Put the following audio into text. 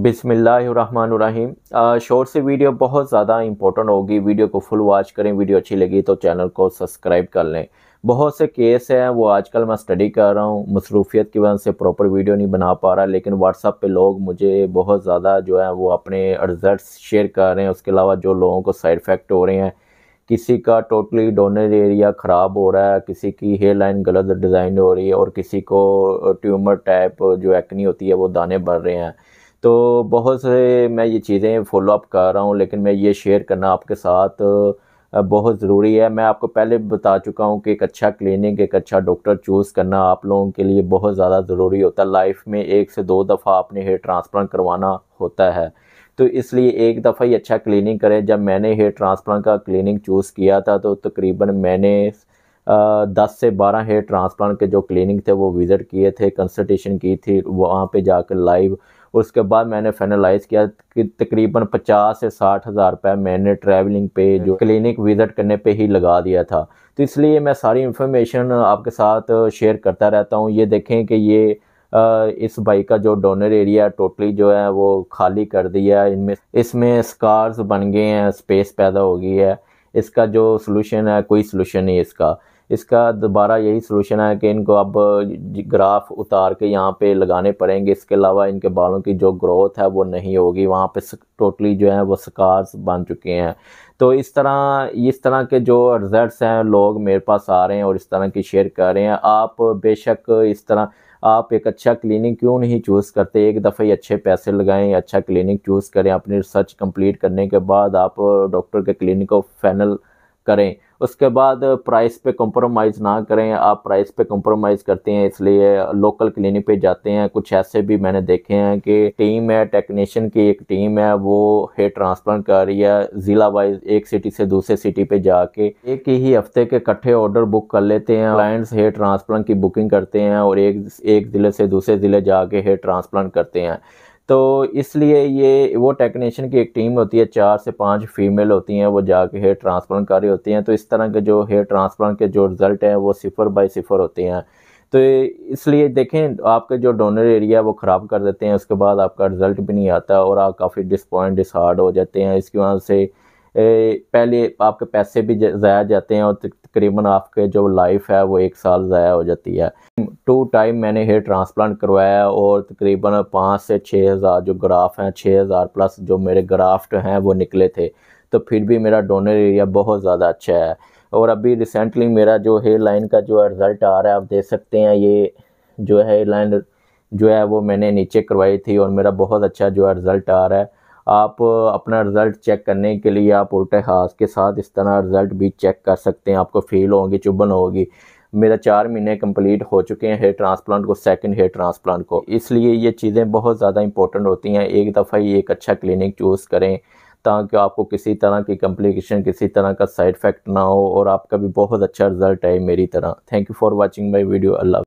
बिसमीम शॉर्ट से वीडियो बहुत ज़्यादा इंपॉर्टेंट होगी वीडियो को फुल वॉच करें वीडियो अच्छी लगी तो चैनल को सब्सक्राइब कर लें बहुत से केस हैं वो आजकल मैं स्टडी कर रहा हूँ मसरूफियत की वजह से प्रॉपर वीडियो नहीं बना पा रहा लेकिन व्हाट्सअप पे लोग मुझे बहुत ज़्यादा जो है वो अपने रिजल्ट शेयर कर रहे हैं उसके अलावा जो लोगों को साइड इफ़ेक्ट हो रहे हैं किसी का टोटली डोनर एरिया ख़राब हो रहा है किसी की हेयर लाइन गलत डिज़ाइन हो रही है और किसी को ट्यूमर टाइप जो एक्नी होती है वो दाने बढ़ रहे हैं तो बहुत से मैं ये चीज़ें फॉलोअप कर रहा हूँ लेकिन मैं ये शेयर करना आपके साथ बहुत ज़रूरी है मैं आपको पहले बता चुका हूँ कि एक अच्छा क्लिनिक एक अच्छा डॉक्टर चूज़ करना आप लोगों के लिए बहुत ज़्यादा ज़रूरी होता है लाइफ में एक से दो दफ़ा आपने हेयर ट्रांसप्लांट करवाना होता है तो इसलिए एक दफ़ा ही अच्छा क्लिनिक करें जब मैंने हेयर ट्रांसप्लांट का क्लिनिक चूज़ किया था तो तकरीबन मैंने दस से बारह हेयर ट्रांसप्लांट के जो क्लिनिक थे वो विज़िट किए थे कंसल्टेशन की थी वहाँ पर जाकर लाइव और उसके बाद मैंने फाइनलाइज़ किया कि तकरीबन पचास से साठ हज़ार रुपये मैंने ट्रैवलिंग पे जो क्लिनिक विज़िट करने पे ही लगा दिया था तो इसलिए मैं सारी इन्फॉर्मेशन आपके साथ शेयर करता रहता हूँ ये देखें कि ये इस बाइक का जो डोनर एरिया टोटली जो है वो खाली कर दिया है इनमें इसमें स्कार्स बन गए हैं स्पेस पैदा हो गई है इसका जो सोल्यूशन है कोई सोल्यूशन नहीं इसका इसका दोबारा यही सलूशन है कि इनको अब ग्राफ उतार के यहाँ पे लगाने पड़ेंगे इसके अलावा इनके बालों की जो ग्रोथ है वो नहीं होगी वहाँ पे टोटली जो है वो स्कार्स बन चुके हैं तो इस तरह इस तरह के जो रिजल्ट्स हैं लोग मेरे पास आ रहे हैं और इस तरह की शेयर कर रहे हैं आप बेशक इस तरह आप एक अच्छा क्लिनिक क्यों नहीं चूज़ करते एक दफ़े ही अच्छे पैसे लगाएं अच्छा क्लिनिक चूज़ करें अपनी रिसर्च कंप्लीट करने के बाद आप डॉक्टर के क्लिनिक को फाइनल करें उसके बाद प्राइस पे कंप्रोमाइज़ ना करें आप प्राइस पे कंप्रोमाइज़ करते हैं इसलिए लोकल क्लिनिक पे जाते हैं कुछ ऐसे भी मैंने देखे हैं कि टीम है टेक्नीशियन की एक टीम है वो हेयर ट्रांसप्लांट कर रही है ज़िला वाइज एक सिटी से दूसरे सिटी पे जाके एक ही हफ्ते के इकट्ठे ऑर्डर बुक कर लेते हैं क्लाइंट्स हेयर ट्रांसप्लांट की बुकिंग करते हैं और एक एक ज़िले से दूसरे ज़िले जाके हेयर ट्रांसप्लांट करते हैं तो इसलिए ये वो टेक्नीशियन की एक टीम होती है चार से पांच फीमेल होती हैं वो जाके हेयर ट्रांसप्लांट कर रही होती हैं तो इस तरह के जो हेयर ट्रांसप्लांट के जो रिज़ल्ट हैं वो सिफर बाई सिफर होते हैं तो इसलिए देखें आपके जो डोनर एरिया वो ख़राब कर देते हैं उसके बाद आपका रिज़ल्ट भी नहीं आता और आप काफ़ी डिसपॉइंट डिसहार्ड हो जाते हैं इसकी वजह से पहले आपके पैसे भी ज़ाया जाते हैं और तकरीबन आपके जो लाइफ है वो एक साल ज़ाया हो जाती है टू टाइम मैंने हेयर ट्रांसप्लांट करवाया और तकरीबन पाँच से छः हज़ार जो ग्राफ हैं छः हज़ार प्लस जो मेरे ग्राफ्ट हैं वो निकले थे तो फिर भी मेरा डोनर एरिया बहुत ज़्यादा अच्छा है और अभी रिसेंटली मेरा जो हेयर लाइन का जो रिज़ल्ट आ रहा है आप देख सकते हैं ये जो हेयर लाइन जो है वो मैंने नीचे करवाई थी और मेरा बहुत अच्छा जो है रिज़ल्ट आ रहा है आप अपना रिज़ल्ट चेक करने के लिए आप उल्टे हाथ के साथ इस तरह रिज़ल्ट भी चेक कर सकते हैं आपको फील होगी चुभन होगी मेरा चार महीने कंप्लीट हो चुके हैं हेयर ट्रांसप्लांट को सेकंड हेयर ट्रांसप्लांट को इसलिए ये चीज़ें बहुत ज़्यादा इंपॉर्टेंट होती हैं एक दफ़ा ही एक अच्छा क्लिनिक चूज़ करें ताकि आपको किसी तरह की कम्प्लिकेशन किसी तरह का साइड इफ़ेक्ट ना हो और आपका भी बहुत अच्छा रिजल्ट आए मेरी तरह thank you for watching my video Allah